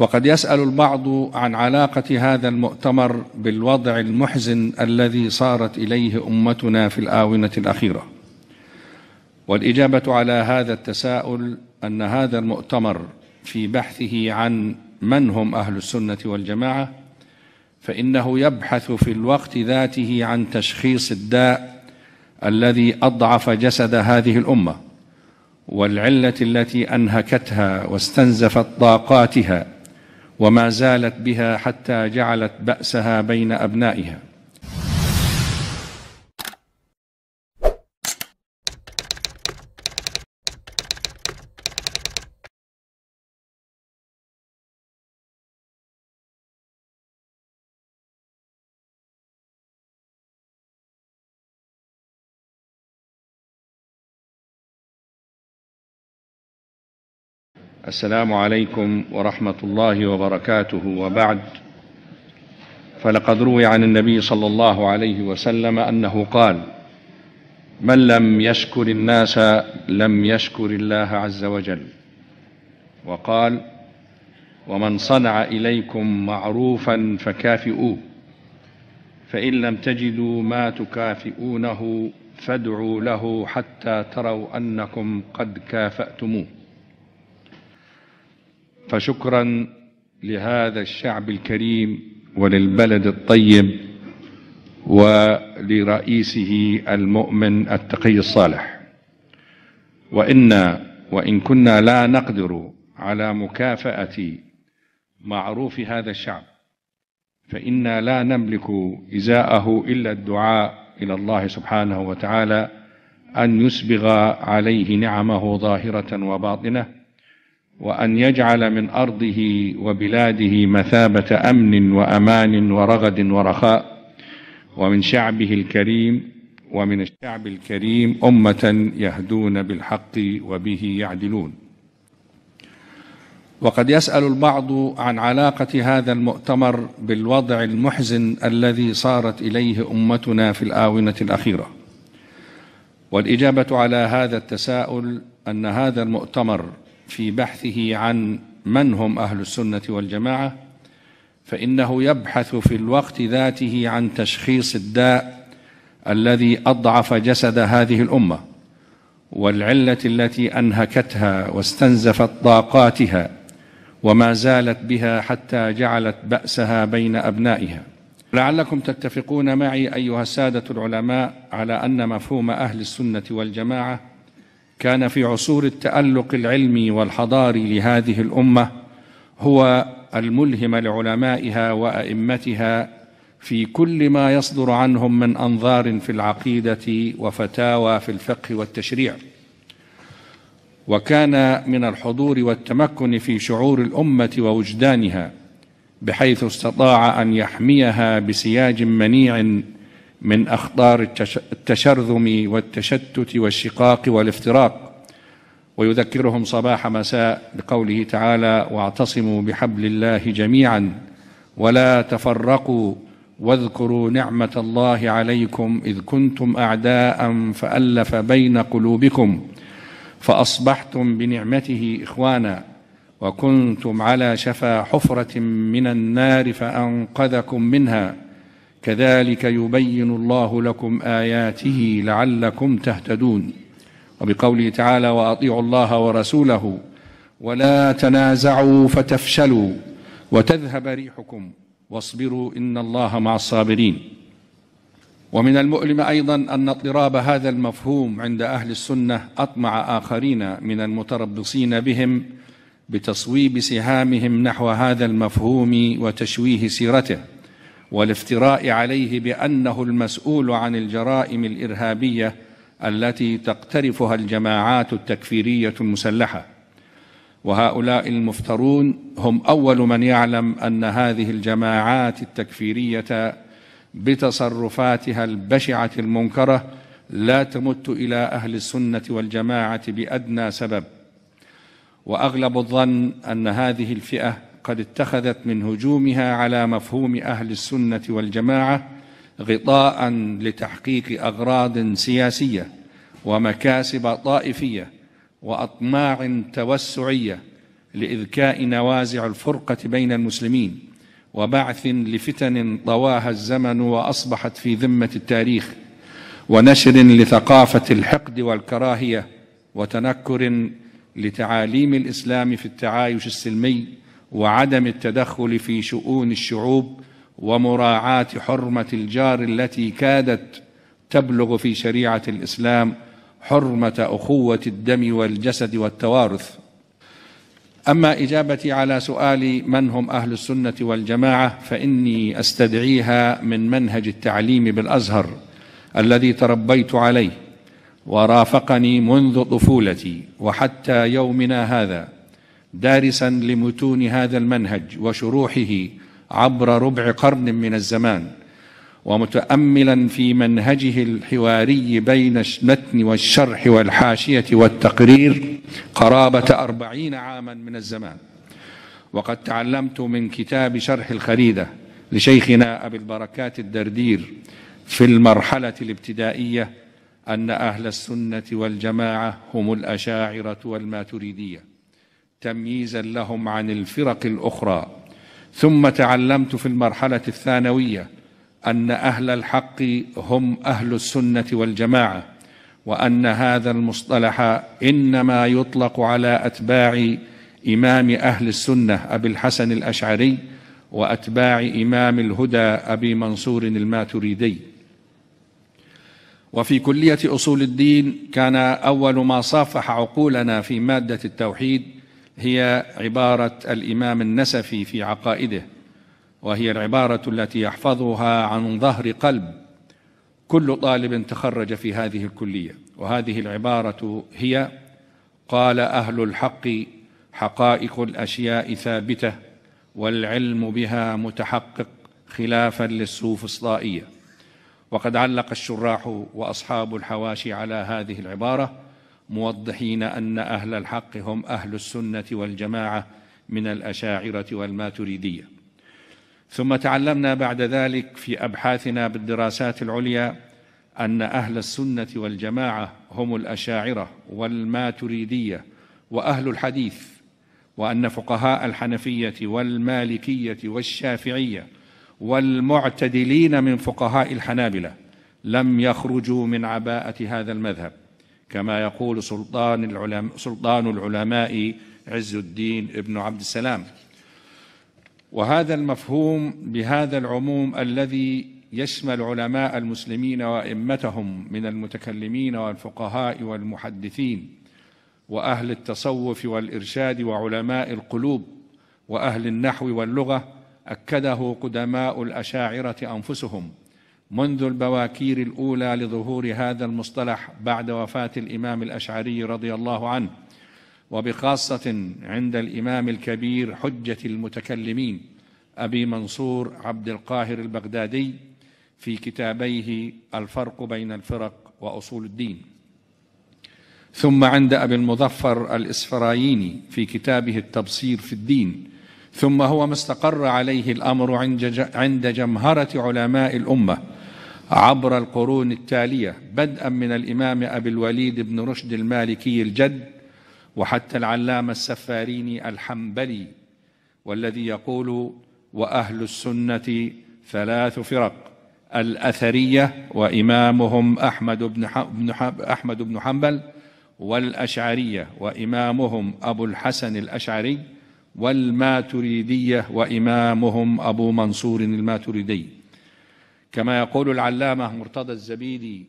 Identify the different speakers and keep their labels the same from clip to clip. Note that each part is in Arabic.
Speaker 1: وقد يسأل البعض عن علاقة هذا المؤتمر بالوضع المحزن الذي صارت إليه أمتنا في الآونة الأخيرة والإجابة على هذا التساؤل أن هذا المؤتمر في بحثه عن من هم أهل السنة والجماعة فإنه يبحث في الوقت ذاته عن تشخيص الداء الذي أضعف جسد هذه الأمة والعلة التي أنهكتها واستنزفت طاقاتها وما زالت بها حتى جعلت بأسها بين أبنائها السلام عليكم ورحمة الله وبركاته وبعد فلقد روي عن النبي صلى الله عليه وسلم أنه قال من لم يشكر الناس لم يشكر الله عز وجل وقال ومن صنع إليكم معروفا فكافئوه فإن لم تجدوا ما تكافئونه فادعوا له حتى تروا أنكم قد كافأتموه فشكرا لهذا الشعب الكريم وللبلد الطيب ولرئيسه المؤمن التقي الصالح وإنا وإن كنا لا نقدر على مكافأة معروف هذا الشعب فإنا لا نملك إزاءه إلا الدعاء إلى الله سبحانه وتعالى أن يسبغ عليه نعمه ظاهرة وباطنة وأن يجعل من أرضه وبلاده مثابة أمن وأمان ورغد ورخاء ومن شعبه الكريم ومن الشعب الكريم أمة يهدون بالحق وبه يعدلون وقد يسأل البعض عن علاقة هذا المؤتمر بالوضع المحزن الذي صارت إليه أمتنا في الآونة الأخيرة والإجابة على هذا التساؤل أن هذا المؤتمر في بحثه عن من هم أهل السنة والجماعة فإنه يبحث في الوقت ذاته عن تشخيص الداء الذي أضعف جسد هذه الأمة والعلة التي أنهكتها واستنزفت طاقاتها وما زالت بها حتى جعلت بأسها بين أبنائها لعلكم تتفقون معي أيها السادة العلماء على أن مفهوم أهل السنة والجماعة كان في عصور التألق العلمي والحضاري لهذه الأمة هو الملهم لعلمائها وأئمتها في كل ما يصدر عنهم من أنظار في العقيدة وفتاوى في الفقه والتشريع وكان من الحضور والتمكن في شعور الأمة ووجدانها بحيث استطاع أن يحميها بسياج منيع من أخطار التشرذم والتشتت والشقاق والافتراق ويذكرهم صباح مساء بقوله تعالى واعتصموا بحبل الله جميعا ولا تفرقوا واذكروا نعمة الله عليكم إذ كنتم أعداء فألف بين قلوبكم فأصبحتم بنعمته إخوانا وكنتم على شفا حفرة من النار فأنقذكم منها كذلك يبين الله لكم آياته لعلكم تهتدون وبقوله تعالى وأطيعوا الله ورسوله ولا تنازعوا فتفشلوا وتذهب ريحكم واصبروا إن الله مع الصابرين ومن المؤلم أيضا أن اضطراب هذا المفهوم عند أهل السنة أطمع آخرين من المتربصين بهم بتصويب سهامهم نحو هذا المفهوم وتشويه سيرته والافتراء عليه بأنه المسؤول عن الجرائم الإرهابية التي تقترفها الجماعات التكفيرية المسلحة وهؤلاء المفترون هم أول من يعلم أن هذه الجماعات التكفيرية بتصرفاتها البشعة المنكرة لا تمت إلى أهل السنة والجماعة بأدنى سبب وأغلب الظن أن هذه الفئة قد اتخذت من هجومها على مفهوم أهل السنة والجماعة غطاء لتحقيق أغراض سياسية ومكاسب طائفية وأطماع توسعية لإذكاء نوازع الفرقة بين المسلمين وبعث لفتن طواها الزمن وأصبحت في ذمة التاريخ ونشر لثقافة الحقد والكراهية وتنكر لتعاليم الإسلام في التعايش السلمي وعدم التدخل في شؤون الشعوب ومراعاة حرمة الجار التي كادت تبلغ في شريعة الإسلام حرمة أخوة الدم والجسد والتوارث أما إجابتي على سؤال من هم أهل السنة والجماعة فإني أستدعيها من منهج التعليم بالأزهر الذي تربيت عليه ورافقني منذ طفولتي وحتى يومنا هذا دارسا لمتون هذا المنهج وشروحه عبر ربع قرن من الزمان ومتاملا في منهجه الحواري بين المتن والشرح والحاشيه والتقرير قرابه اربعين عاما من الزمان وقد تعلمت من كتاب شرح الخريده لشيخنا ابي البركات الدردير في المرحله الابتدائيه ان اهل السنه والجماعه هم الاشاعره والماتريديه تمييزا لهم عن الفرق الأخرى ثم تعلمت في المرحلة الثانوية أن أهل الحق هم أهل السنة والجماعة وأن هذا المصطلح إنما يطلق على أتباع إمام أهل السنة أبي الحسن الأشعري وأتباع إمام الهدى أبي منصور الماتريدي وفي كلية أصول الدين كان أول ما صافح عقولنا في مادة التوحيد هي عبارة الإمام النسفي في عقائده وهي العبارة التي يحفظها عن ظهر قلب كل طالب تخرج في هذه الكلية وهذه العبارة هي قال أهل الحق حقائق الأشياء ثابتة والعلم بها متحقق خلافا للسوفسطائية وقد علق الشراح وأصحاب الحواشي على هذه العبارة موضحين أن أهل الحق هم أهل السنة والجماعة من الأشاعرة والماتريدية ثم تعلمنا بعد ذلك في أبحاثنا بالدراسات العليا أن أهل السنة والجماعة هم الأشاعرة والماتريدية وأهل الحديث وأن فقهاء الحنفية والمالكية والشافعية والمعتدلين من فقهاء الحنابلة لم يخرجوا من عباءة هذا المذهب كما يقول سلطان العلماء, سلطان العلماء عز الدين ابن عبد السلام وهذا المفهوم بهذا العموم الذي يشمل علماء المسلمين وائمتهم من المتكلمين والفقهاء والمحدثين واهل التصوف والارشاد وعلماء القلوب واهل النحو واللغه اكده قدماء الاشاعره انفسهم منذ البواكير الأولى لظهور هذا المصطلح بعد وفاة الإمام الأشعري رضي الله عنه وبخاصة عند الإمام الكبير حجة المتكلمين أبي منصور عبد القاهر البغدادي في كتابيه الفرق بين الفرق وأصول الدين ثم عند أبي المظفر الإسفرايني في كتابه التبصير في الدين ثم هو ما استقر عليه الأمر عند جمهرة علماء الأمة عبر القرون التالية بدءا من الإمام أبي الوليد بن رشد المالكي الجد وحتى العلامة السفاريني الحنبلي والذي يقول وأهل السنة ثلاث فرق الأثرية وإمامهم أحمد بن, أحمد بن حنبل والأشعرية وإمامهم أبو الحسن الأشعري والماتريدية وإمامهم أبو منصور الماتريدي كما يقول العلامة مرتضى الزبيدي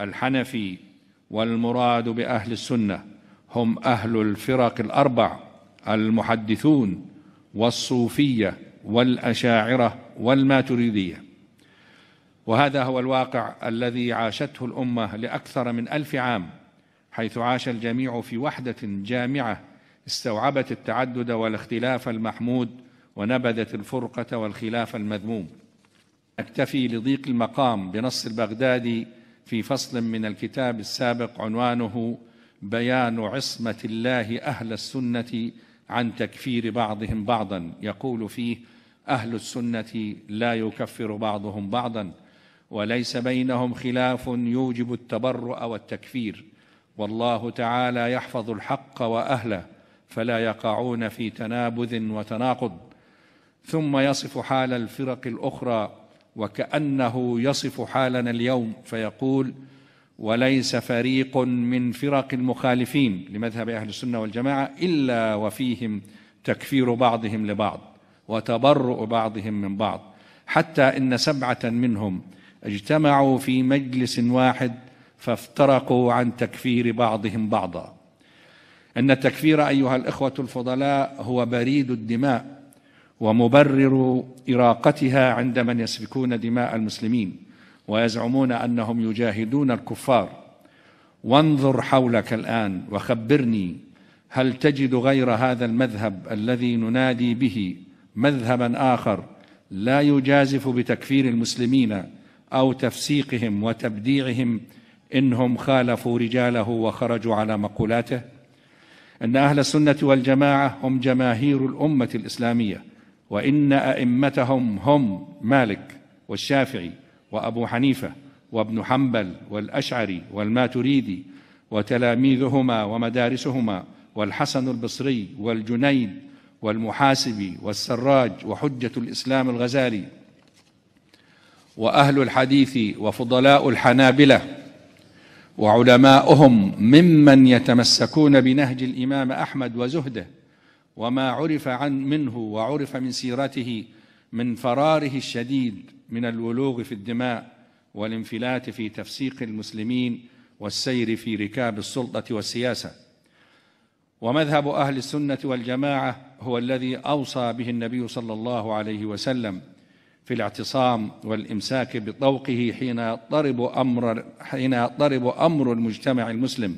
Speaker 1: الحنفي والمراد بأهل السنة هم أهل الفرق الأربع المحدثون والصوفية والأشاعرة والماتريدية وهذا هو الواقع الذي عاشته الأمة لأكثر من ألف عام حيث عاش الجميع في وحدة جامعة استوعبت التعدد والاختلاف المحمود ونبذت الفرقة والخلاف المذموم أكتفي لضيق المقام بنص البغدادي في فصل من الكتاب السابق عنوانه بيان عصمة الله أهل السنة عن تكفير بعضهم بعضا يقول فيه أهل السنة لا يكفر بعضهم بعضا وليس بينهم خلاف يوجب التبرؤ والتكفير والله تعالى يحفظ الحق وأهله فلا يقعون في تنابذ وتناقض ثم يصف حال الفرق الأخرى وكانه يصف حالنا اليوم فيقول وليس فريق من فرق المخالفين لمذهب اهل السنه والجماعه الا وفيهم تكفير بعضهم لبعض وتبرؤ بعضهم من بعض حتى ان سبعه منهم اجتمعوا في مجلس واحد فافترقوا عن تكفير بعضهم بعضا ان التكفير ايها الاخوه الفضلاء هو بريد الدماء ومبرر إراقتها عند من يسفكون دماء المسلمين ويزعمون أنهم يجاهدون الكفار وانظر حولك الآن وخبرني هل تجد غير هذا المذهب الذي ننادي به مذهبا آخر لا يجازف بتكفير المسلمين أو تفسيقهم وتبديعهم إنهم خالفوا رجاله وخرجوا على مقولاته إن أهل السنة والجماعة هم جماهير الأمة الإسلامية وإن أئمتهم هم مالك والشافعي وأبو حنيفة وابن حنبل والأشعري والماتريدي وتلاميذهما ومدارسهما والحسن البصري والجنيد والمحاسبي والسراج وحجة الإسلام الغزالي وأهل الحديث وفضلاء الحنابلة وعلماؤهم ممن يتمسكون بنهج الإمام أحمد وزهده وما عرف عن منه وعرف من سيرته من فراره الشديد من الولوغ في الدماء والانفلات في تفسيق المسلمين والسير في ركاب السلطه والسياسه ومذهب اهل السنه والجماعه هو الذي اوصى به النبي صلى الله عليه وسلم في الاعتصام والامساك بطوقه حين يضطرب امر حين يضطرب امر المجتمع المسلم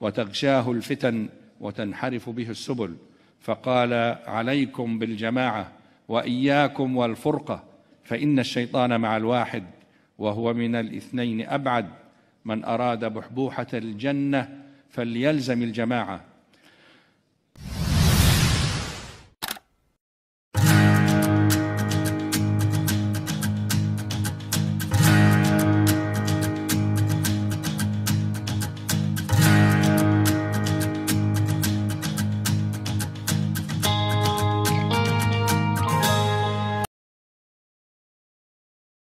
Speaker 1: وتغشاه الفتن وتنحرف به السبل فقال عليكم بالجماعه واياكم والفرقه فان الشيطان مع الواحد وهو من الاثنين ابعد من اراد بحبوحه الجنه فليلزم الجماعه